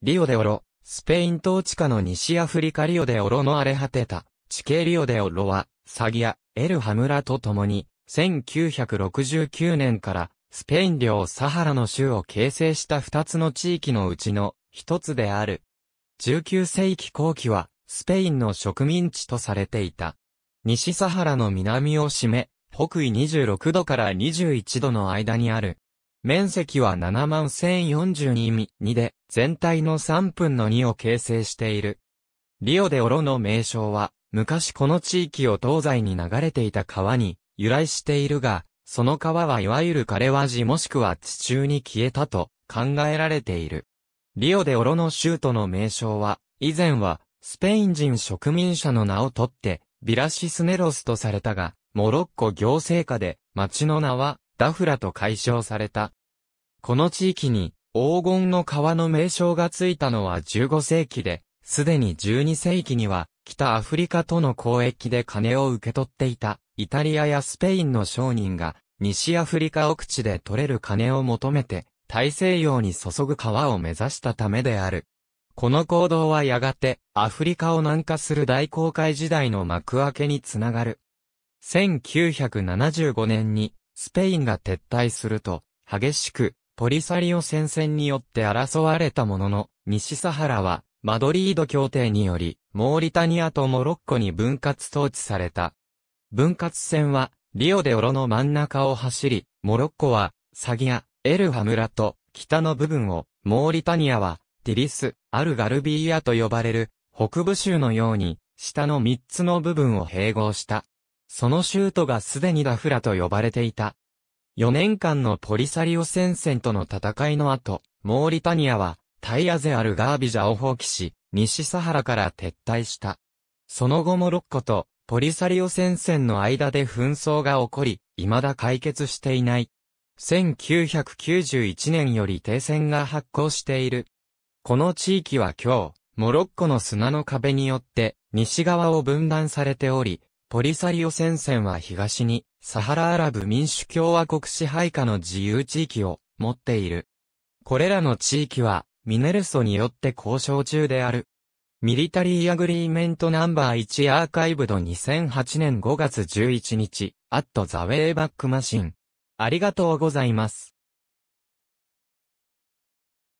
リオデオロ、スペイン統治下の西アフリカリオデオロの荒れ果てた、地形リオデオロは、サギア、エルハムラと共に、1969年から、スペイン領サハラの州を形成した二つの地域のうちの一つである。19世紀後期は、スペインの植民地とされていた。西サハラの南を占め、北緯26度から21度の間にある、面積は7万1042ミ2で、全体の3分の2を形成している。リオデオロの名称は、昔この地域を東西に流れていた川に由来しているが、その川はいわゆる枯れ和地もしくは地中に消えたと考えられている。リオデオロの州都の名称は、以前はスペイン人植民者の名を取って、ビラシスネロスとされたが、モロッコ行政下で、町の名は、ダフラと解消された。この地域に黄金の川の名称がついたのは15世紀で、すでに12世紀には北アフリカとの交易で金を受け取っていたイタリアやスペインの商人が西アフリカ奥地で取れる金を求めて大西洋に注ぐ川を目指したためである。この行動はやがてアフリカを南下する大航海時代の幕開けにつながる。1975年にスペインが撤退すると激しくポリサリオ戦線によって争われたものの、西サハラは、マドリード協定により、モーリタニアとモロッコに分割統治された。分割戦は、リオデオロの真ん中を走り、モロッコは、サギア、エルハ村と、北の部分を、モーリタニアは、ティリス、アルガルビーアと呼ばれる、北部州のように、下の3つの部分を併合した。その州都がすでにダフラと呼ばれていた。4年間のポリサリオ戦線との戦いの後、モーリタニアは、タイアゼアル・ガービジャを放棄し、西サハラから撤退した。その後モロッコと、ポリサリオ戦線の間で紛争が起こり、未だ解決していない。1991年より停戦が発行している。この地域は今日、モロッコの砂の壁によって、西側を分断されており、ポリサリオ戦線は東に、サハラアラブ民主共和国支配下の自由地域を持っている。これらの地域は、ミネルソによって交渉中である。ミリタリーアグリーメントナンバー1アーカイブド2008年5月11日、アットザウェイバックマシン。ありがとうございます。